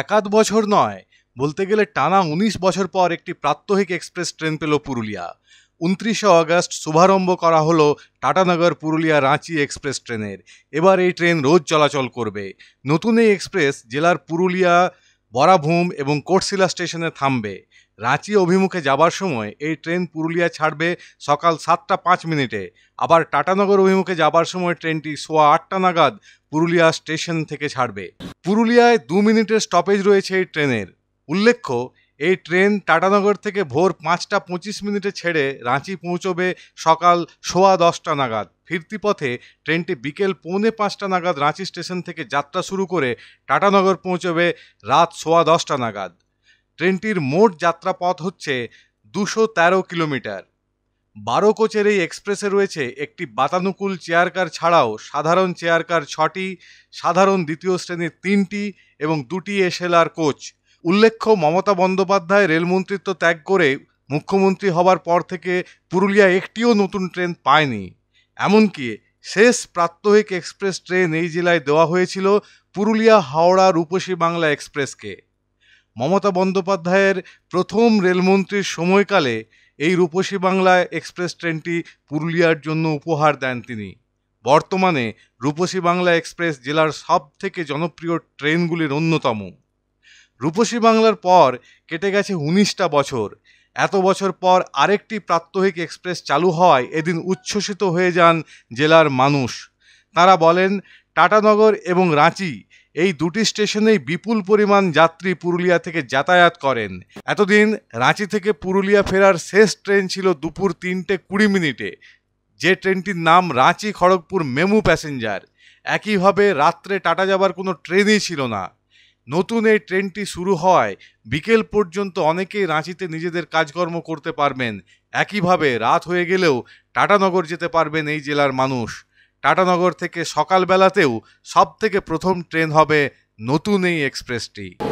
একাধ বছর নয় বলতে গেলে টানা উনিশ বছর পর একটি প্রাত্যহিক এক্সপ্রেস ট্রেন পেল পুরুলিয়া উনত্রিশে অগস্ট শুভারম্ভ করা হল টাটানগর পুরুলিয়া রাঁচি এক্সপ্রেস ট্রেনের এবার এই ট্রেন রোজ চলাচল করবে নতুন এই এক্সপ্রেস জেলার পুরুলিয়া বরাভূম এবং কোটশিলা স্টেশনে থামবে রাঁচি অভিমুখে যাবার সময় এই ট্রেন পুরুলিয়া ছাড়বে সকাল সাতটা পাঁচ মিনিটে আবার টাটানগর অভিমুখে যাবার সময় ট্রেনটি সোয়া আটটা নাগাদ পুরুলিয়া স্টেশন থেকে ছাড়বে পুরুলিয়ায় দু মিনিটের স্টপেজ রয়েছে এই ট্রেনের উল্লেখ্য এই ট্রেন টাটানগর থেকে ভোর পাঁচটা পঁচিশ মিনিটে ছেড়ে রাঁচি পৌঁছবে সকাল সোয়া দশটা নাগাদ ফিরতি পথে ট্রেনটি বিকেল পৌনে পাঁচটা নাগাদ রাঁচি স্টেশন থেকে যাত্রা শুরু করে টাটানগর পৌঁছবে রাত সোয়া দশটা নাগাদ ট্রেনটির মোট যাত্রা পথ হচ্ছে দুশো তেরো কিলোমিটার বারো কোচের এই এক্সপ্রেসে রয়েছে একটি বাতানুকূল চেয়ার কার ছাড়াও সাধারণ চেয়ার কার ছটি সাধারণ দ্বিতীয় শ্রেণীর তিনটি এবং দুটি এসএলআর কোচ উল্লেখ্য মমতা বন্দ্যোপাধ্যায় রেলমন্ত্রিত্ব ত্যাগ করে মুখ্যমন্ত্রী হবার পর থেকে পুরুলিয়া একটিও নতুন ট্রেন পায়নি এমনকি শেষ প্রাত্যহিক এক্সপ্রেস ট্রেন এই জেলায় দেওয়া হয়েছিল পুরুলিয়া হাওড়া রূপসী বাংলা এক্সপ্রেসকে মমতা বন্দ্যোপাধ্যায়ের প্রথম রেলমন্ত্রীর সময়কালে এই রূপসী বাংলা এক্সপ্রেস ট্রেনটি পুরুলিয়ার জন্য উপহার দেন তিনি বর্তমানে রূপসী বাংলা এক্সপ্রেস জেলার সব থেকে জনপ্রিয় ট্রেনগুলির অন্যতম রূপসী বাংলার পর কেটে গেছে উনিশটা বছর এত বছর পর আরেকটি প্রাত্যহিক এক্সপ্রেস চালু হয় এদিন উচ্ছ্বসিত হয়ে যান জেলার মানুষ তারা বলেন টাটানগর এবং রাঁচি এই দুটি স্টেশনেই বিপুল পরিমাণ যাত্রী পুরুলিয়া থেকে যাতায়াত করেন এতদিন রাঁচি থেকে পুরুলিয়া ফেরার শেষ ট্রেন ছিল দুপুর তিনটে কুড়ি মিনিটে যে ট্রেনটির নাম রাঁচি খড়গপুর মেমু প্যাসেঞ্জার একইভাবে রাত্রে টাটা যাবার কোনো ট্রেনই ছিল না নতুন এই ট্রেনটি শুরু হয় বিকেল পর্যন্ত অনেকেই রাঁচিতে নিজেদের কাজকর্ম করতে পারবেন একইভাবে রাত হয়ে গেলেও টাটানগর যেতে পারবেন এই জেলার মানুষ টাটানগর থেকে সকালবেলাতেও সব থেকে প্রথম ট্রেন হবে নতুন এই এক্সপ্রেসটি